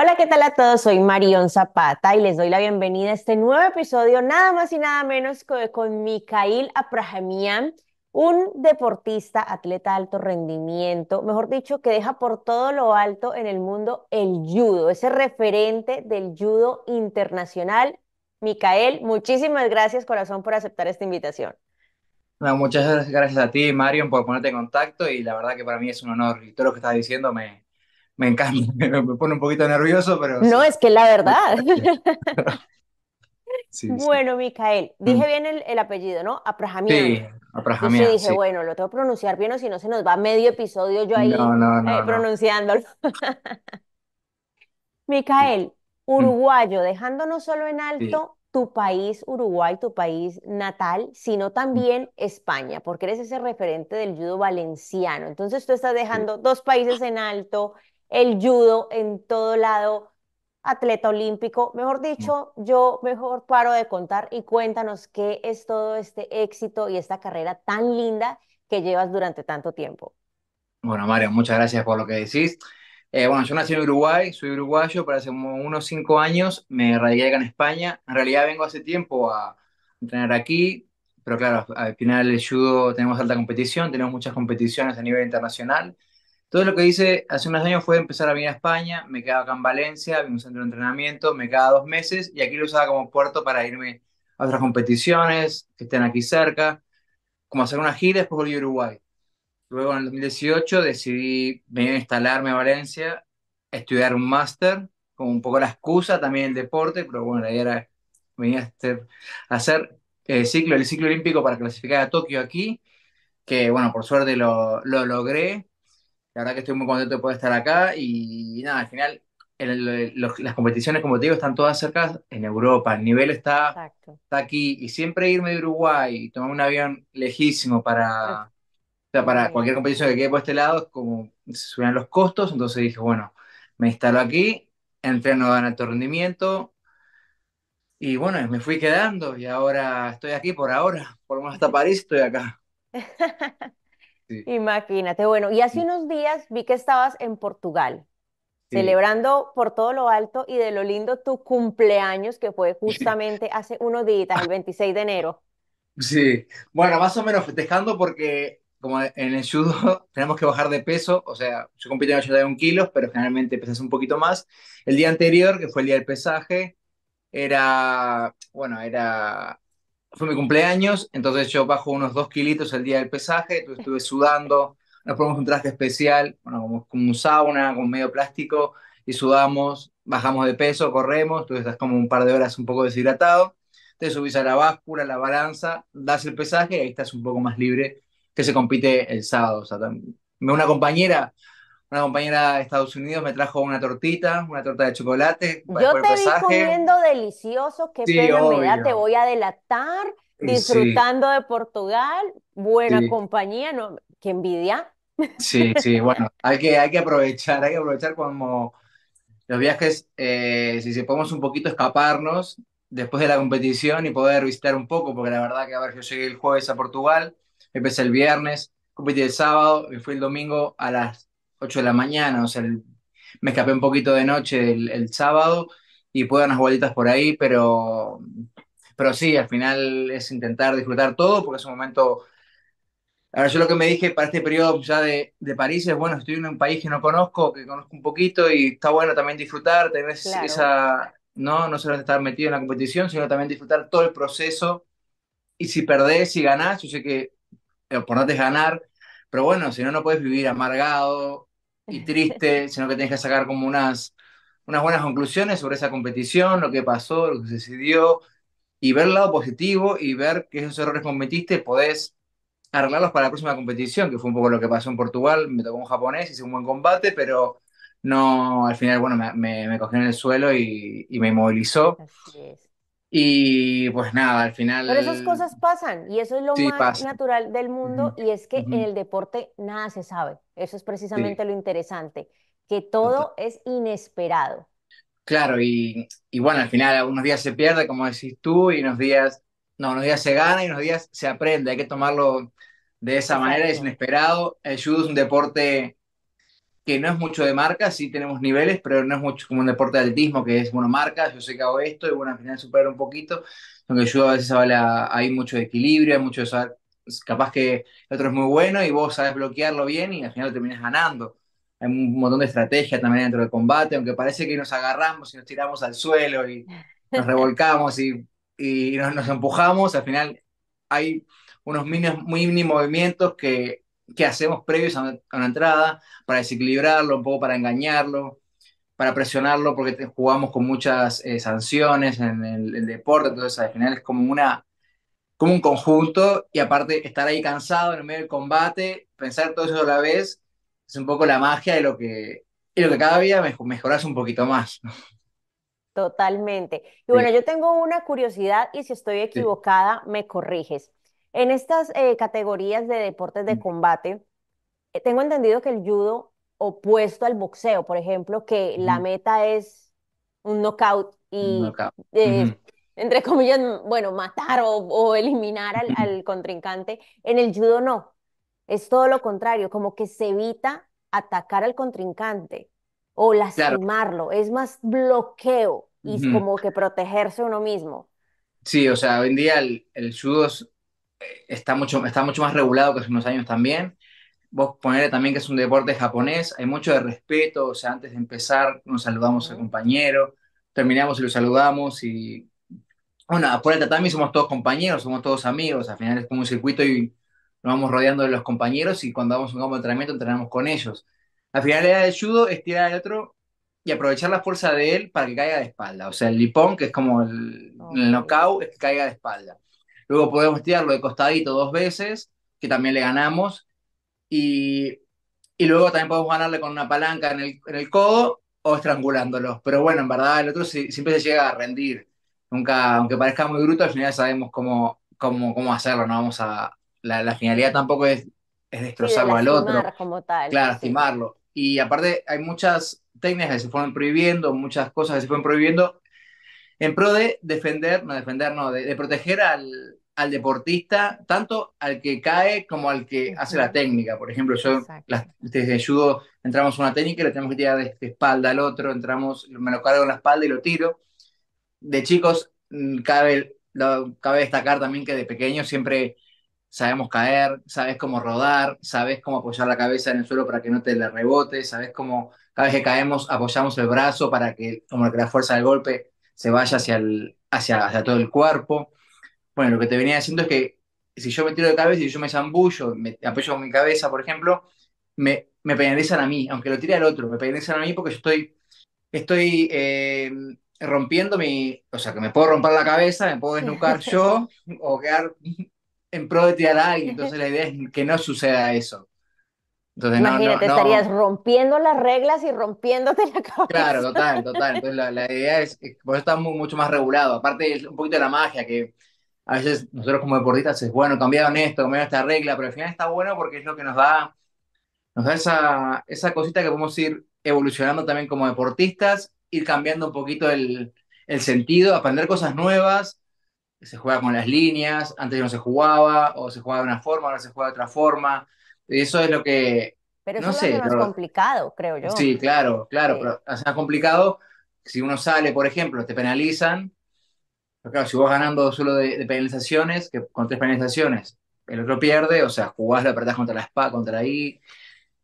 Hola, ¿qué tal a todos? Soy Marion Zapata y les doy la bienvenida a este nuevo episodio, nada más y nada menos que con Mikael Aprahamian, un deportista, atleta de alto rendimiento, mejor dicho, que deja por todo lo alto en el mundo el judo, ese referente del judo internacional. Mikael, muchísimas gracias, corazón, por aceptar esta invitación. muchas gracias a ti, Marion, por ponerte en contacto y la verdad que para mí es un honor y todo lo que estás diciendo me, me encanta, me pone un poquito nervioso, pero... No, es que la verdad. bueno, Micael, dije mm. bien el, apellido, ¿no? Aprajamian. Sí, Aprajamian. Y dije, bueno, lo tengo que pronunciar bien o si no se nos va medio episodio yo ahí eh, pronunciándolo. Micael, mm. Mm. uruguayo, dejando no solo en alto tu país, Uruguay, tu país natal, sino también España, porque eres ese referente del judo valenciano. Entonces tú estás dejando dos países en alto, el judo en todo lado, atleta olímpico. Mejor dicho, yo mejor paro de contar y cuéntanos qué es todo este éxito y esta carrera tan linda que llevas durante tanto tiempo. Bueno, Mario, muchas gracias por lo que decís. Eh, bueno, yo nací en Uruguay, soy uruguayo, pero hace unos cinco años me radiqué acá en España. En realidad vengo hace tiempo a entrenar aquí, pero claro, al final el judo tenemos alta competición, tenemos muchas competiciones a nivel internacional todo lo que hice hace unos años fue empezar a venir a España, me quedaba acá en Valencia, en un centro de entrenamiento, me quedaba dos meses y aquí lo usaba como puerto para irme a otras competiciones que estén aquí cerca, como hacer una gira, después volví a Uruguay. Luego en el 2018 decidí venir a instalarme a Valencia, estudiar un máster, como un poco la excusa también el deporte, pero bueno, la idea era venir a hacer, el eh, ciclo, el ciclo olímpico para clasificar a Tokio aquí, que bueno, por suerte lo, lo logré, la verdad que estoy muy contento de poder estar acá y nada, al final las competiciones, como te digo, están todas cerca en Europa. El nivel está, está aquí y siempre irme de Uruguay y tomar un avión lejísimo para, para cualquier competición que quede por este lado, es como se subían los costos. Entonces dije, bueno, me instalo aquí, entreno en alto rendimiento, y bueno, me fui quedando y ahora estoy aquí por ahora. Por más hasta París estoy acá. Imagínate, bueno, y hace mm. unos días vi que estabas en Portugal, celebrando por todo lo alto y de lo lindo tu cumpleaños, que fue justamente hace unos días, el 26 de enero. Sí, bueno, más o menos festejando porque como en el judo tenemos que bajar de peso, o sea, yo compito en un kilos, pero generalmente pesas un poquito más. El día anterior, que fue el día del pesaje, era, bueno, era fue mi cumpleaños, entonces yo bajo unos dos kilitos el día del pesaje, tú estuve sudando, nos ponemos un traje especial, bueno, como, como un sauna, con medio plástico, y sudamos, bajamos de peso, corremos, tú estás como un par de horas un poco deshidratado, te subís a la báscula, a la balanza, das el pesaje y ahí estás un poco más libre que se compite el sábado. O sea, una compañera una compañera de Estados Unidos me trajo una tortita, una torta de chocolate. Yo te vi comiendo delicioso, qué pena te voy a delatar, disfrutando de Portugal, buena compañía, no, qué envidia. Sí, sí, bueno, hay que, hay que aprovechar, hay que aprovechar como los viajes, eh, si, se podemos un poquito escaparnos después de la competición y poder visitar un poco, porque la verdad que, a ver, yo llegué el jueves a Portugal, empecé el viernes, competí el sábado y fui el domingo a las 8 de la mañana, o sea, me escapé un poquito de noche el, sábado y puedo dar unas vueltas por ahí, pero, pero sí, al final es intentar disfrutar todo porque es un momento... Ahora, yo lo que me dije para este periodo ya de, París es, bueno, estoy en un país que no conozco, que conozco un poquito y está bueno también disfrutar, tener esa, no, no estar metido en la competición, sino también disfrutar todo el proceso y si perdés, y ganás, yo sé que eh, por no es ganar, pero bueno, si no, no puedes vivir amargado, y triste, sino que tenés que sacar como unas, unas buenas conclusiones sobre esa competición, lo que pasó, lo que se decidió, y ver el lado positivo y ver que esos errores cometiste podés arreglarlos para la próxima competición, que fue un poco lo que pasó en Portugal, me tocó un japonés, hice un buen combate, pero no, al final, bueno, me, me, cogió en el suelo y, y me inmovilizó. Así y pues nada, al final. Pero esas cosas pasan y eso es lo más natural del mundo y es que en el deporte nada se sabe. Eso es precisamente lo interesante, que todo es inesperado. Claro, y, bueno, al final algunos días se pierde, como decís tú, y unos días, no, unos días se gana y unos días se aprende. Hay que tomarlo de esa manera, es inesperado. El judo es un deporte que no es mucho de marca, sí tenemos niveles, pero no es mucho como un deporte de altismo, que es, bueno, marca, yo sé que hago esto, y bueno, al final superar un poquito, aunque yo a veces habla, hay mucho equilibrio, hay mucho de capaz que el otro es muy bueno y vos sabes bloquearlo bien y al final terminas ganando. Hay un montón de estrategia también dentro del combate, aunque parece que nos agarramos y nos tiramos al suelo y nos revolcamos y, nos, empujamos, al final hay unos mínimos mini movimientos que que hacemos previos a una, entrada para desequilibrarlo, un poco para engañarlo, para presionarlo, porque jugamos con muchas eh, sanciones en el, deporte, entonces al final es como, una, como un conjunto y aparte estar ahí cansado en el medio del combate, pensar todo eso a la vez, es un poco la magia de lo que, cada día mejoras un poquito más. Totalmente. Y bueno, yo tengo una curiosidad y si estoy equivocada, me corriges. En estas eh, categorías de deportes de mm. combate, eh, tengo entendido que el judo opuesto al boxeo, por ejemplo, que la meta es un knockout y, eh, entre comillas, bueno, matar o, eliminar al, contrincante. En el judo no, es todo lo contrario, como que se evita atacar al contrincante o lastimarlo, es más bloqueo y como que protegerse uno mismo. Sí, o sea, hoy en día el, el judo es está mucho, está mucho más regulado que hace unos años también. Vos ponerle también que es un deporte japonés, hay mucho de respeto, o sea, antes de empezar nos saludamos al compañero, terminamos y lo saludamos y, bueno, por el tatami somos todos compañeros, somos todos amigos, al final es como un circuito y nos vamos rodeando de los compañeros y cuando vamos a un campo de entrenamiento entrenamos con ellos. Al final la finalidad del judo es tirar al otro y aprovechar la fuerza de él para que caiga de espalda, o sea, el lipón, que es como el, el es que caiga de espalda. Luego podemos tirarlo de costadito dos veces, que también le ganamos. Y, y luego también podemos ganarle con una palanca en el, en el codo o estrangulándolo. Pero bueno, en verdad, el otro siempre se llega a rendir. Nunca, aunque parezca muy bruto, al final sabemos cómo, cómo, cómo hacerlo. No vamos a. La, finalidad tampoco es, es destrozarlo al otro. claro, lastimarlo. Y aparte, hay muchas técnicas que se fueron prohibiendo, muchas cosas que se fueron prohibiendo en pro de defender, no defender, no, de, proteger al, deportista, tanto al que cae como al que hace la técnica. Por ejemplo, yo desde ayudo entramos una técnica y le tenemos que tirar de, espalda al otro, entramos, me lo cargo en la espalda y lo tiro. De chicos, mm, cabe, cabe destacar también que de pequeño siempre sabemos caer, sabes cómo rodar, sabes cómo apoyar la cabeza en el suelo para que no te le rebote, sabes cómo cada vez que caemos apoyamos el brazo para que, como que la fuerza del golpe se vaya hacia, el, hacia, hacia todo el cuerpo. Bueno, lo que te venía diciendo es que si yo me tiro de cabeza y yo me zambullo, me apoyo con mi cabeza, por ejemplo, me, me penalizan a mí, aunque lo tire al otro, me penalizan a mí porque yo estoy, estoy eh, rompiendo mi, o sea, que me puedo romper la cabeza, me puedo desnucar yo o quedar en pro de tirar a alguien. Entonces la idea es que no suceda eso. Entonces, no, no, estarías rompiendo las reglas y rompiéndote la cabeza. Claro, total, total. Entonces, la, idea es, está mucho más regulado. Aparte, un poquito de la magia que a veces nosotros como deportistas es bueno, cambiaron esto, cambiaron esta regla, pero al final está bueno porque es lo que nos da, nos da esa, esa cosita que podemos ir evolucionando también como deportistas, ir cambiando un poquito el, el sentido, aprender cosas nuevas. Se juega con las líneas, antes no se jugaba, o se jugaba de una forma, ahora se juega de otra forma eso es lo que... Pero no es sé, más complicado, creo yo. Sí, claro, claro, pero es más complicado, si uno sale, por ejemplo, te penalizan, claro, si vos ganando solo de, penalizaciones, que con tres penalizaciones, el otro pierde, o sea, jugás, la apretás contra la SPA, contra ahí,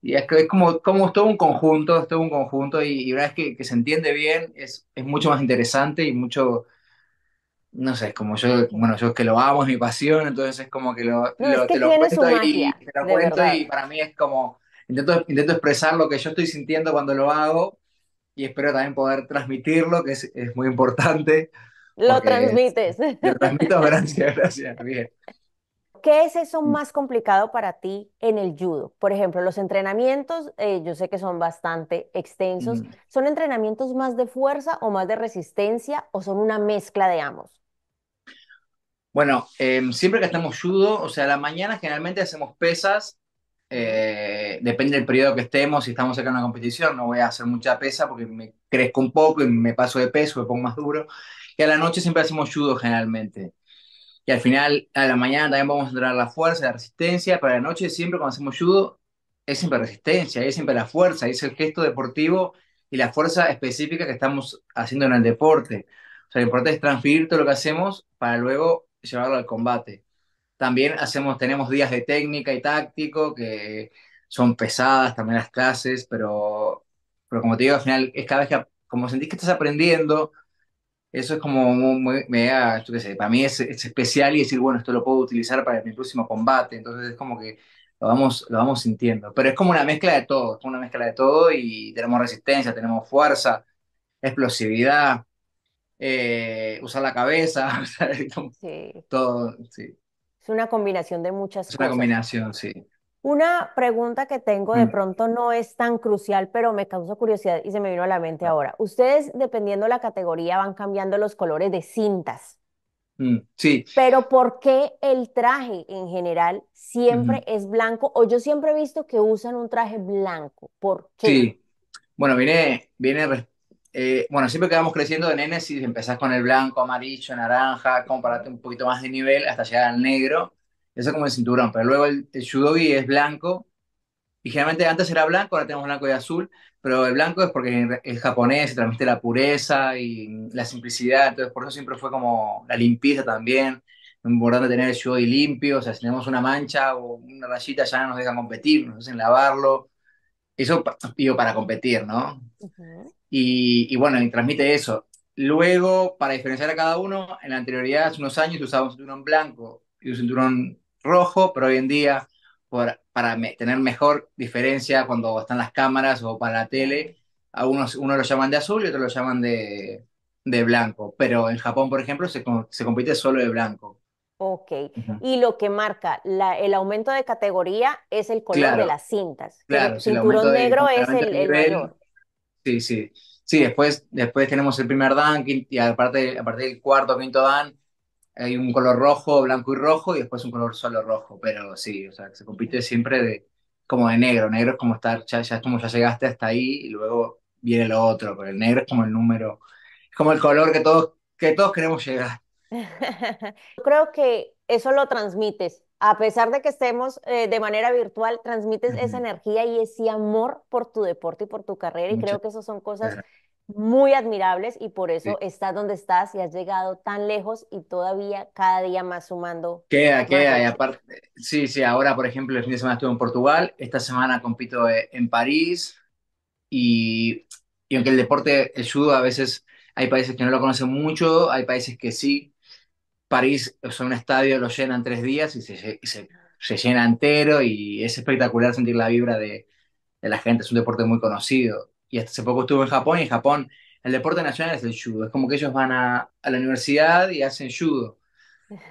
y es que es como, como todo un conjunto, es todo un conjunto, y, y una vez que, que se entiende bien, es, es mucho más interesante y mucho no sé, como yo, bueno, yo es que lo amo, es mi pasión, entonces es como que lo, lo cuento y para mí es como, intento, intento expresar lo que yo estoy sintiendo cuando lo hago y espero también poder transmitirlo, que es, muy importante. Lo transmites. lo transmito, gracias, gracias, bien. ¿Qué es eso más complicado para ti en el judo? Por ejemplo, los entrenamientos, eh, yo sé que son bastante extensos, ¿son entrenamientos más de fuerza o más de resistencia o son una mezcla de ambos? Bueno, em, siempre que estamos judo, o sea, a la mañana generalmente hacemos pesas, eh, depende del periodo que estemos, si estamos cerca de una competición, no voy a hacer mucha pesa porque me crezco un poco y me paso de peso, me pongo más duro. Y a la noche siempre hacemos judo generalmente. Y al final, a la mañana también vamos a entrar la fuerza, la resistencia, pero a la noche siempre cuando hacemos judo es siempre resistencia, es siempre la fuerza, es el gesto deportivo y la fuerza específica que estamos haciendo en el deporte. O sea, lo importante es transferir todo lo que hacemos para luego llevarlo al combate. También hacemos, tenemos días de técnica y táctico que son pesadas también las clases, pero, pero como te digo, al final es cada vez que, como sentís que estás aprendiendo, eso es como muy, me qué sé, para mí es, especial y decir, bueno, esto lo puedo utilizar para mi próximo combate, entonces es como que lo vamos, lo vamos sintiendo, pero es como una mezcla de todo, es como una mezcla de todo y tenemos resistencia, tenemos fuerza, explosividad, eh, usa la cabeza, todo, Es una combinación de muchas cosas. una combinación, sí. Una pregunta que tengo de mm. pronto no es tan crucial, pero me causó curiosidad y se me vino a la mente ah. ahora. Ustedes, dependiendo la categoría, van cambiando los colores de cintas. Mm, sí. Pero ¿por qué el traje en general siempre es blanco? O yo siempre he visto que usan un traje blanco. ¿Por qué? Sí. Bueno, viene, viene eh, bueno, siempre que creciendo de si empezás con el blanco, amarillo, naranja, comparate un poquito más de nivel hasta llegar al negro. Eso es como el cinturón, pero luego el, shudogi judogi es blanco. Y generalmente antes era blanco, ahora tenemos blanco y azul, pero el blanco es porque el japonés, se transmite la pureza y la simplicidad, entonces por eso siempre fue como la limpieza también, importante tener el judogi limpio, o sea, si tenemos una mancha o una rayita ya nos dejan competir, nos hacen lavarlo, eso para competir, ¿no? Y, bueno, y transmite eso. Luego, para diferenciar a cada uno, en la anterioridad, hace unos años, usaba un cinturón blanco y un cinturón rojo, pero hoy en día, para tener mejor diferencia cuando están las cámaras o para la tele, algunos, uno lo llaman de azul y otros lo llaman de, blanco. Pero en Japón, por ejemplo, se, compite solo de blanco. Ok, y lo que marca el aumento de categoría es el color de las cintas. Claro, el cinturón negro es el, el Sí, sí. Sí, después, después tenemos el primer dan, y aparte, partir del cuarto quinto dan, hay un color rojo, blanco y rojo, y después un color solo rojo. Pero sí, o sea, se compite siempre de, como de negro. Negro es como estar, ya, ya ya llegaste hasta ahí y luego viene lo otro. Pero el negro es como el número, es como el color que todos, que todos queremos llegar. Creo que eso lo transmites a pesar de que estemos eh, de manera virtual, transmites esa energía y ese amor por tu deporte y por tu carrera. Y creo que esas son cosas muy admirables y por eso estás donde estás y has llegado tan lejos y todavía cada día más sumando. Queda, queda. Y aparte, sí, sí, ahora por ejemplo el fin de semana estuve en Portugal, esta semana compito eh, en París y, aunque el deporte, el judo a veces hay países que no lo conocen mucho, hay países que sí, París o un estadio lo llenan tres días y se, llena entero y es espectacular sentir la vibra de, la gente, es un deporte muy conocido. Y hace poco estuve en Japón y en Japón el deporte nacional es el judo, es como que ellos van a, la universidad y hacen judo.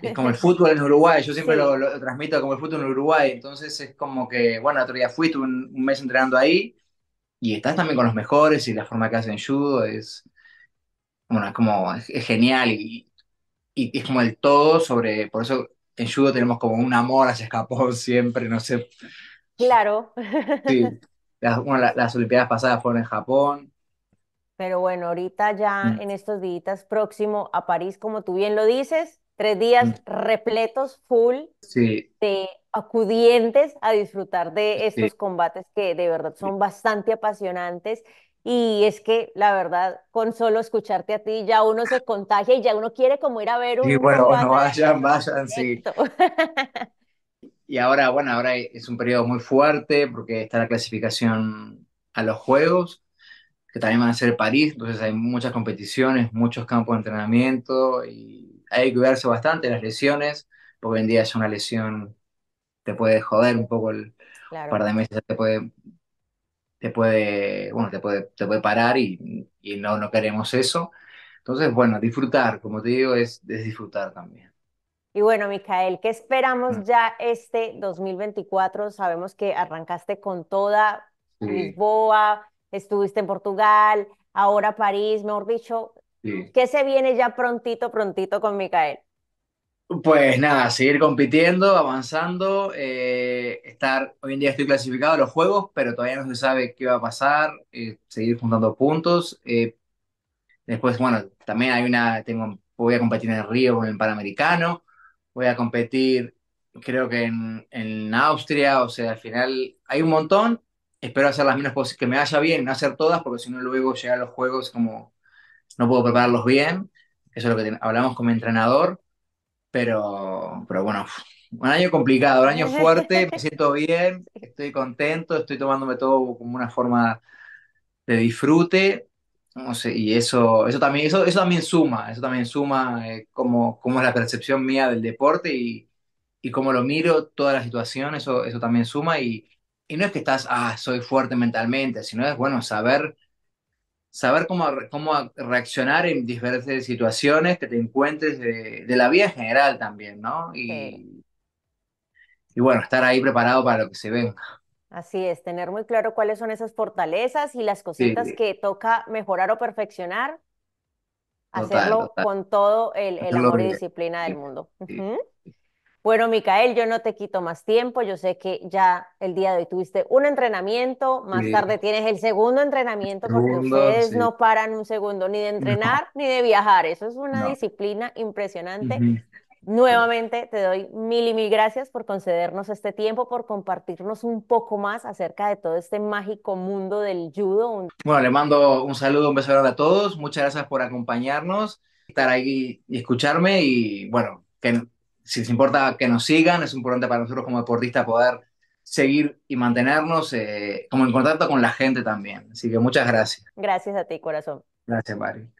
es como el fútbol en Uruguay, yo siempre lo, lo, transmito como el fútbol en Uruguay, entonces es como que, bueno, otro día fui, tuve un, mes entrenando ahí y estás también con los mejores y la forma que hacen judo es, bueno, es como, genial y, y, es como el todo sobre, por eso en judo tenemos como un amor hacia Japón siempre, no sé. Claro. Sí, las, las, Olimpiadas pasadas fueron en Japón. Pero bueno, ahorita ya mm. en estos días próximo a París, como tú bien lo dices, tres días mm. repletos, full sí. de acudientes a disfrutar de estos combates que de verdad son bastante apasionantes y es que la verdad, con solo escucharte a ti, ya uno se contagia y ya uno quiere como ir a ver un... Y bueno, vayan, vayan, sí. y ahora, bueno, ahora es un periodo muy fuerte porque está la clasificación a los Juegos, que también van a ser París, entonces hay muchas competiciones, muchos campos de entrenamiento y hay que cuidarse bastante las lesiones, porque hoy en día es una lesión, te puede joder un poco el par de meses, te puede te puede, bueno, te puede, te puede parar y, no, no queremos eso. Entonces, bueno, disfrutar, como te digo, es, es disfrutar también. Y bueno, Micael, ¿qué esperamos mm. ya este 2024? Sabemos que arrancaste con toda Lisboa, estuviste en Portugal, ahora París, mejor dicho. ¿Qué se viene ya prontito, prontito con Micael? Pues nada, seguir compitiendo, avanzando, eh, estar, hoy en día estoy clasificado a los juegos, pero todavía no se sabe qué va a pasar, eh, seguir juntando puntos. Eh, después, bueno, también hay una, tengo, voy a competir en el Río con el Panamericano, voy a competir creo que en, en, Austria, o sea, al final hay un montón, espero hacer las mismas cosas que me vaya bien, no hacer todas, porque si no luego llegar a los juegos como no puedo prepararlos bien, eso es lo que hablamos con mi entrenador. Pero, pero bueno, un año complicado, un año fuerte, me siento bien, estoy contento, estoy tomándome todo como una forma de disfrute. No sé, y eso, eso también, eso, eso también suma, eso también suma eh, cómo, es la percepción mía del deporte y, y cómo lo miro, toda la situación, eso, eso también suma. Y, y no es que estás, ah, soy fuerte mentalmente, sino es bueno saber saber cómo, cómo reaccionar en diferentes situaciones que te encuentres de, la vida en general también, ¿no? Y, bueno, estar ahí preparado para lo que se venga. Así es, tener muy claro cuáles son esas fortalezas y las cositas que toca mejorar o perfeccionar, hacerlo con todo el, amor y disciplina del mundo. Sí. Bueno, Micael, yo no te quito más tiempo. Yo sé que ya el día de hoy tuviste un entrenamiento, más tarde tienes el segundo entrenamiento, porque ustedes no paran un segundo ni de entrenar ni de viajar. Eso es una disciplina impresionante. Nuevamente te doy mil y mil gracias por concedernos este tiempo, por compartirnos un poco más acerca de todo este mágico mundo del judo. Bueno, le mando un saludo, un beso a todos. Muchas gracias por acompañarnos, estar ahí y escucharme y bueno, que si les importa que nos sigan, es importante para nosotros como deportistas poder seguir y mantenernos eh, como en contacto con la gente también. Así que muchas gracias. Gracias a ti, corazón. Gracias, Mari.